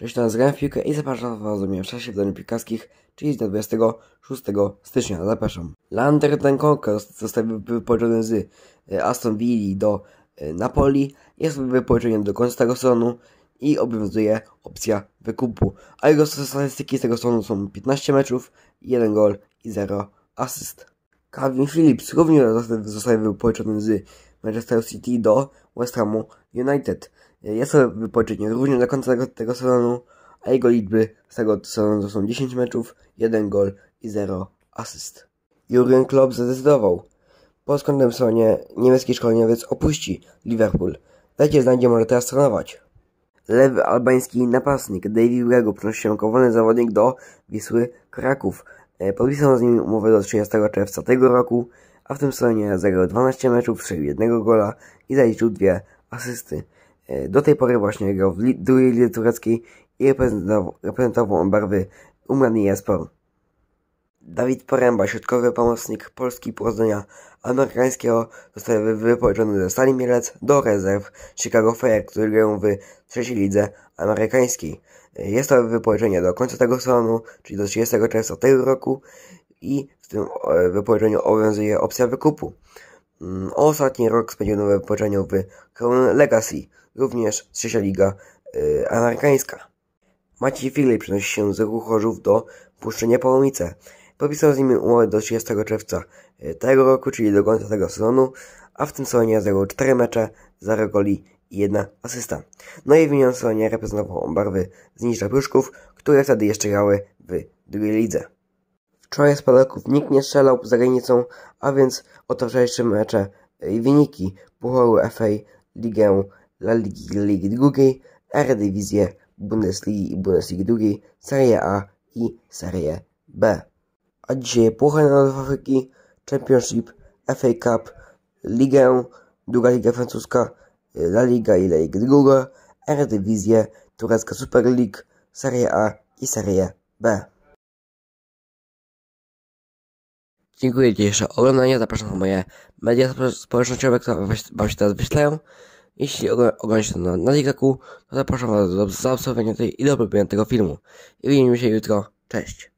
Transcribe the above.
Cześć, to Zgrałem w piłkę i zapraszam Was do mnie w czasie wydań piłkarskich, czyli z 26 stycznia. Zapraszam. Lander Dankonka został wypożyczony z e, Aston Villa do e, Napoli. Jest wypożyczeniem do końca tego sezonu i obowiązuje opcja wykupu. A jego statystyki z tego sezonu są 15 meczów, 1 gol i 0 asyst. Calvin Phillips również został wypożyczony z Manchester City do West Hamu United jest to wypoczyniem również do końca tego, tego sezonu, a jego liczby z tego sezonu to są 10 meczów, 1 gol i 0 asyst. Jurgen Klopp zadecydował. Po skończonym sezonie niemiecki szkoleniowiec opuści Liverpool. Lecie znajdzie może teraz trenować. Lewy albański napastnik David Bregu przenosi się zawodnik do Wisły Kraków. E, podpisano z nim umowę do 30 czerwca tego roku, a w tym sezonie zagrał 12 meczów, strzelił jednego gola i zaliczył dwie asysty. E, do tej pory właśnie grał w drugiej lidze tureckiej i reprezentował, reprezentował barwy Umrani Jaspor. Dawid Poręba, środkowy pomocnik Polski pochodzenia amerykańskiego, zostaje wypożyczony ze Stali Mielec do rezerw Chicago Fire, który grają w trzeciej lidze amerykańskiej. E, jest to wypożyczenie do końca tego sezonu, czyli do 30 czerwca tego roku i w tym e, wypożyczeniu obowiązuje opcja wykupu. Mm, ostatni rok spędziłem na wypoczynku w Legacy, również trzecia liga yy, amerykańska. Maciej Figley przenosi się z ruchu do Puszczenia Połomice. Podpisał z nim umowę do 30 czerwca y, tego roku, czyli do końca tego sezonu, a w tym sezonie zagrał 4 mecze, 0 goli i 1 asysta. No i w minionym sezonie reprezentował barwy z Niża Pruszków, które wtedy jeszcze grały w drugiej lidze. Wczoraj z nikt nie strzelał za granicą, a więc oto wczorajsze mecze i wyniki Pucharu FA, Ligę, La Ligi, Ligi II, Eredivisie, Bundesligi i Bundesligi II, Serie A i Serie B. A dzisiaj Puchar Narodów Afryki, Championship, FA Cup, Ligę, Druga Liga Francuska, La Liga i La Liga II, Eredivisie, Turecka Super League, Serie A i Serie B. Dziękuję dzisiejsze oglądanie. Zapraszam na moje media społecznościowe, które Wam się teraz wyślę. Jeśli oglądacie to na, na TikToku, to zapraszam Was do zaobserwowania tej i do polubienia tego filmu. I widzimy się jutro. Cześć!